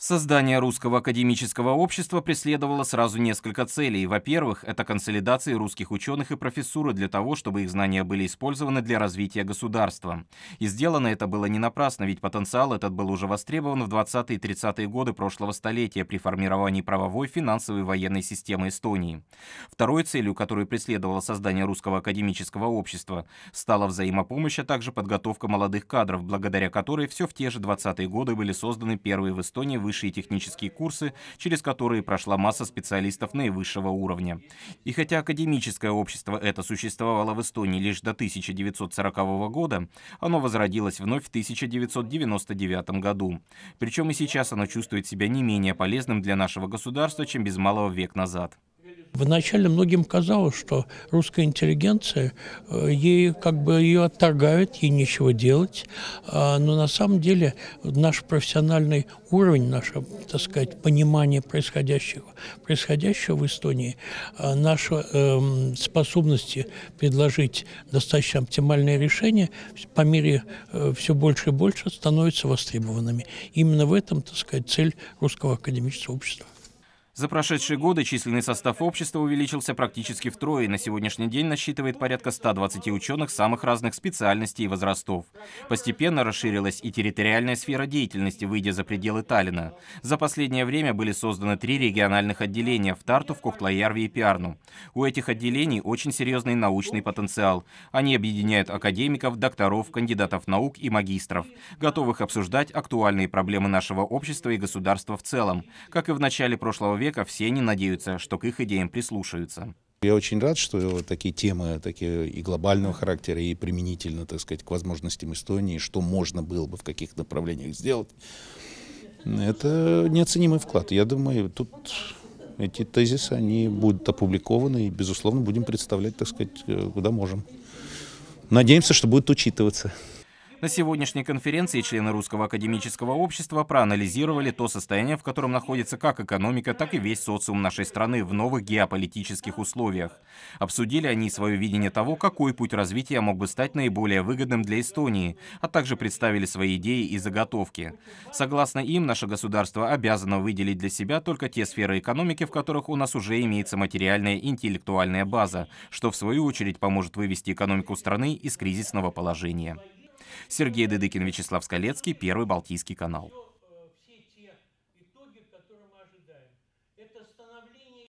Создание русского академического общества преследовало сразу несколько целей. Во-первых, это консолидация русских ученых и профессуры для того, чтобы их знания были использованы для развития государства. И сделано это было не напрасно, ведь потенциал этот был уже востребован в 20-е и 30-е годы прошлого столетия при формировании правовой, финансовой и военной системы Эстонии. Второй целью, которую преследовало создание русского академического общества, стала взаимопомощь, а также подготовка молодых кадров, благодаря которой все в те же 20-е годы были созданы первые в Эстонии высшие технические курсы, через которые прошла масса специалистов наивысшего уровня. И хотя академическое общество это существовало в Эстонии лишь до 1940 года, оно возродилось вновь в 1999 году. Причем и сейчас оно чувствует себя не менее полезным для нашего государства, чем без малого век назад. Вначале многим казалось, что русская интеллигенция, э, ей как бы ее отторгают, ей нечего делать. А, но на самом деле наш профессиональный уровень, наше, так сказать, понимание происходящего, происходящего в Эстонии, а, наши э, способности предложить достаточно оптимальное решение по мере э, все больше и больше становятся востребованными. Именно в этом, так сказать, цель русского академического общества. За прошедшие годы численный состав общества увеличился практически втрое и на сегодняшний день насчитывает порядка 120 ученых самых разных специальностей и возрастов. Постепенно расширилась и территориальная сфера деятельности, выйдя за пределы Таллина. За последнее время были созданы три региональных отделения в Тарту, в Кохтлоярве и Пиарну. У этих отделений очень серьезный научный потенциал. Они объединяют академиков, докторов, кандидатов наук и магистров, готовых обсуждать актуальные проблемы нашего общества и государства в целом. Как и в начале прошлого века, века все они надеются, что к их идеям прислушаются. Я очень рад, что такие темы такие и глобального характера, и применительно, так сказать, к возможностям Эстонии, что можно было бы в каких направлениях сделать. Это неоценимый вклад. Я думаю, тут эти тезисы, они будут опубликованы, и, безусловно, будем представлять, так сказать, э, куда можем. Надеемся, что будет учитываться. На сегодняшней конференции члены Русского академического общества проанализировали то состояние, в котором находится как экономика, так и весь социум нашей страны в новых геополитических условиях. Обсудили они свое видение того, какой путь развития мог бы стать наиболее выгодным для Эстонии, а также представили свои идеи и заготовки. Согласно им, наше государство обязано выделить для себя только те сферы экономики, в которых у нас уже имеется материальная и интеллектуальная база, что в свою очередь поможет вывести экономику страны из кризисного положения. Сергей Дедыкин, Вячеслав Скалецкий, Первый Балтийский канал.